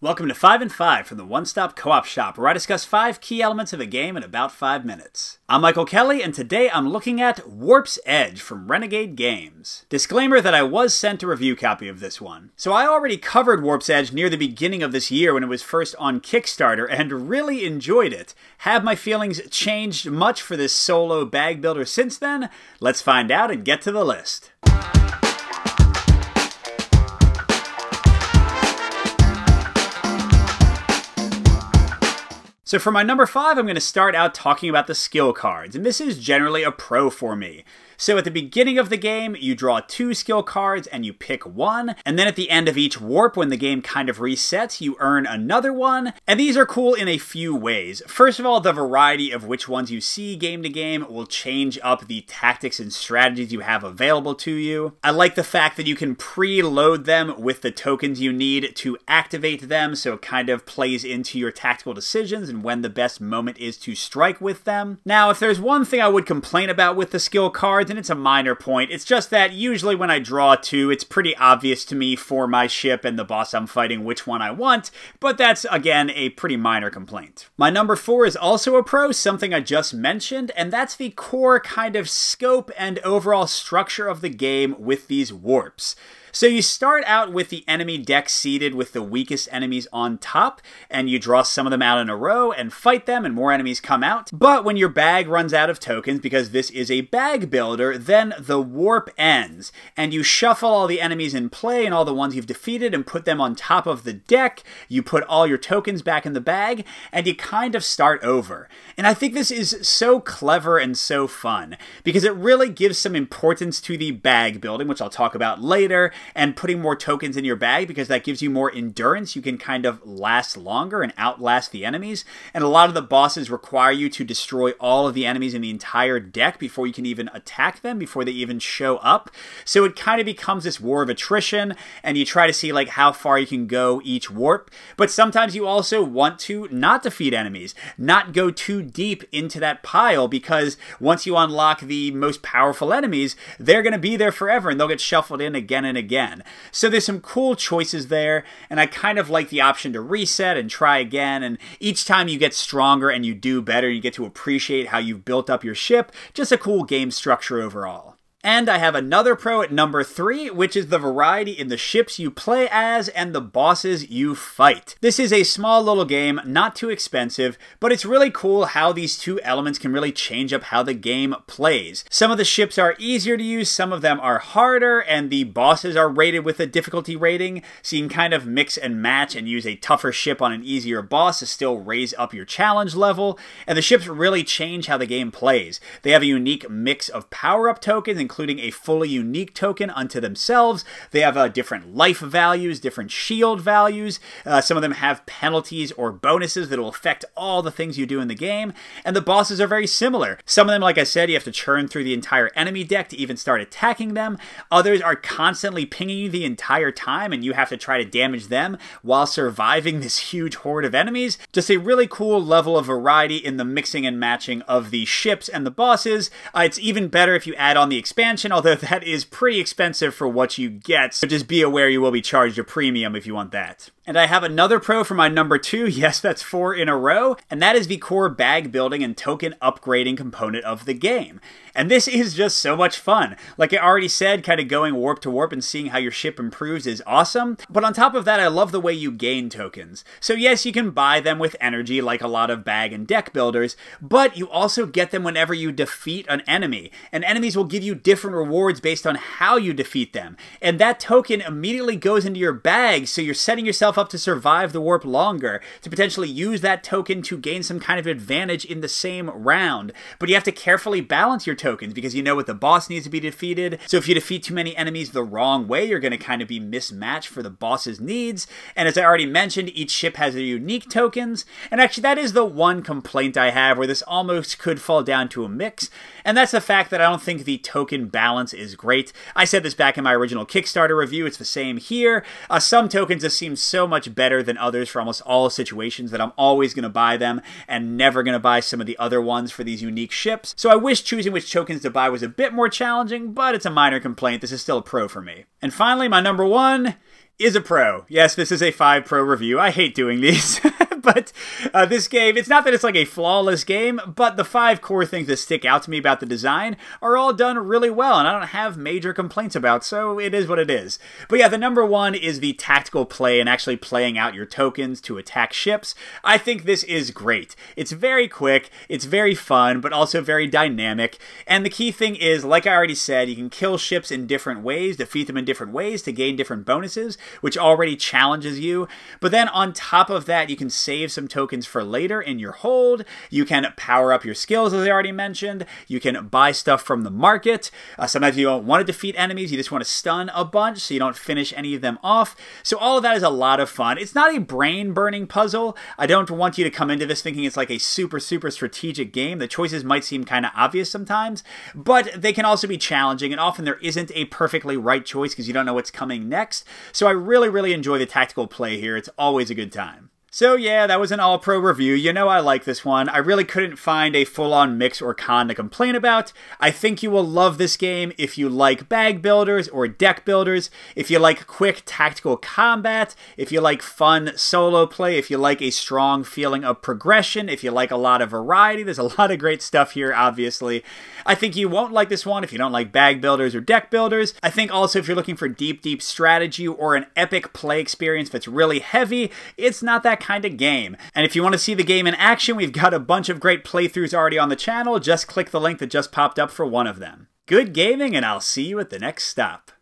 Welcome to 5 and 5 from the One Stop Co op Shop, where I discuss five key elements of a game in about five minutes. I'm Michael Kelly, and today I'm looking at Warp's Edge from Renegade Games. Disclaimer that I was sent a review copy of this one. So I already covered Warp's Edge near the beginning of this year when it was first on Kickstarter and really enjoyed it. Have my feelings changed much for this solo bag builder since then? Let's find out and get to the list. So for my number five, I'm going to start out talking about the skill cards, and this is generally a pro for me. So at the beginning of the game, you draw two skill cards and you pick one, and then at the end of each warp, when the game kind of resets, you earn another one, and these are cool in a few ways. First of all, the variety of which ones you see game to game will change up the tactics and strategies you have available to you. I like the fact that you can preload them with the tokens you need to activate them, so it kind of plays into your tactical decisions and and when the best moment is to strike with them. Now, if there's one thing I would complain about with the skill cards, and it's a minor point, it's just that usually when I draw two, it's pretty obvious to me for my ship and the boss I'm fighting which one I want, but that's, again, a pretty minor complaint. My number four is also a pro, something I just mentioned, and that's the core kind of scope and overall structure of the game with these warps. So you start out with the enemy deck seated with the weakest enemies on top, and you draw some of them out in a row and fight them, and more enemies come out. But when your bag runs out of tokens, because this is a bag builder, then the warp ends, and you shuffle all the enemies in play and all the ones you've defeated and put them on top of the deck. You put all your tokens back in the bag, and you kind of start over. And I think this is so clever and so fun, because it really gives some importance to the bag building, which I'll talk about later and putting more tokens in your bag because that gives you more endurance. You can kind of last longer and outlast the enemies. And a lot of the bosses require you to destroy all of the enemies in the entire deck before you can even attack them, before they even show up. So it kind of becomes this war of attrition, and you try to see like how far you can go each warp. But sometimes you also want to not defeat enemies, not go too deep into that pile because once you unlock the most powerful enemies, they're going to be there forever and they'll get shuffled in again and again again. So there's some cool choices there, and I kind of like the option to reset and try again, and each time you get stronger and you do better, you get to appreciate how you've built up your ship. Just a cool game structure overall. And I have another pro at number three, which is the variety in the ships you play as and the bosses you fight. This is a small little game, not too expensive, but it's really cool how these two elements can really change up how the game plays. Some of the ships are easier to use, some of them are harder, and the bosses are rated with a difficulty rating, so you can kind of mix and match and use a tougher ship on an easier boss to still raise up your challenge level. And the ships really change how the game plays. They have a unique mix of power-up tokens, including including a fully unique token unto themselves. They have uh, different life values, different shield values. Uh, some of them have penalties or bonuses that will affect all the things you do in the game. And the bosses are very similar. Some of them, like I said, you have to churn through the entire enemy deck to even start attacking them. Others are constantly pinging you the entire time, and you have to try to damage them while surviving this huge horde of enemies. Just a really cool level of variety in the mixing and matching of the ships and the bosses. Uh, it's even better if you add on the expansion expansion, although that is pretty expensive for what you get, so just be aware you will be charged a premium if you want that. And I have another pro for my number two, yes, that's four in a row, and that is the core bag building and token upgrading component of the game. And this is just so much fun. Like I already said, kind of going warp to warp and seeing how your ship improves is awesome, but on top of that, I love the way you gain tokens. So yes, you can buy them with energy like a lot of bag and deck builders, but you also get them whenever you defeat an enemy, and enemies will give you different rewards based on how you defeat them. And that token immediately goes into your bag, so you're setting yourself up to survive the warp longer, to potentially use that token to gain some kind of advantage in the same round. But you have to carefully balance your tokens because you know what the boss needs to be defeated. So if you defeat too many enemies the wrong way, you're going to kind of be mismatched for the boss's needs. And as I already mentioned, each ship has their unique tokens. And actually, that is the one complaint I have where this almost could fall down to a mix. And that's the fact that I don't think the token token balance is great. I said this back in my original Kickstarter review. It's the same here. Uh, some tokens just seem so much better than others for almost all situations that I'm always going to buy them and never going to buy some of the other ones for these unique ships. So I wish choosing which tokens to buy was a bit more challenging, but it's a minor complaint. This is still a pro for me. And finally, my number one is a pro. Yes, this is a 5 pro review. I hate doing these. but uh, this game, it's not that it's like a flawless game, but the five core things that stick out to me about the design are all done really well, and I don't have major complaints about, so it is what it is. But yeah, the number one is the tactical play and actually playing out your tokens to attack ships. I think this is great. It's very quick, it's very fun, but also very dynamic, and the key thing is, like I already said, you can kill ships in different ways, defeat them in different ways to gain different bonuses, which already challenges you, but then on top of that, you can save some tokens for later in your hold. You can power up your skills, as I already mentioned. You can buy stuff from the market. Uh, sometimes you don't want to defeat enemies. You just want to stun a bunch so you don't finish any of them off. So all of that is a lot of fun. It's not a brain-burning puzzle. I don't want you to come into this thinking it's like a super, super strategic game. The choices might seem kind of obvious sometimes, but they can also be challenging, and often there isn't a perfectly right choice because you don't know what's coming next. So I really, really enjoy the tactical play here. It's always a good time. So yeah, that was an all-pro review. You know I like this one. I really couldn't find a full-on mix or con to complain about. I think you will love this game if you like bag builders or deck builders, if you like quick tactical combat, if you like fun solo play, if you like a strong feeling of progression, if you like a lot of variety. There's a lot of great stuff here, obviously. I think you won't like this one if you don't like bag builders or deck builders. I think also if you're looking for deep, deep strategy or an epic play experience that's really heavy, it's not that kind of game. And if you want to see the game in action, we've got a bunch of great playthroughs already on the channel. Just click the link that just popped up for one of them. Good gaming, and I'll see you at the next stop.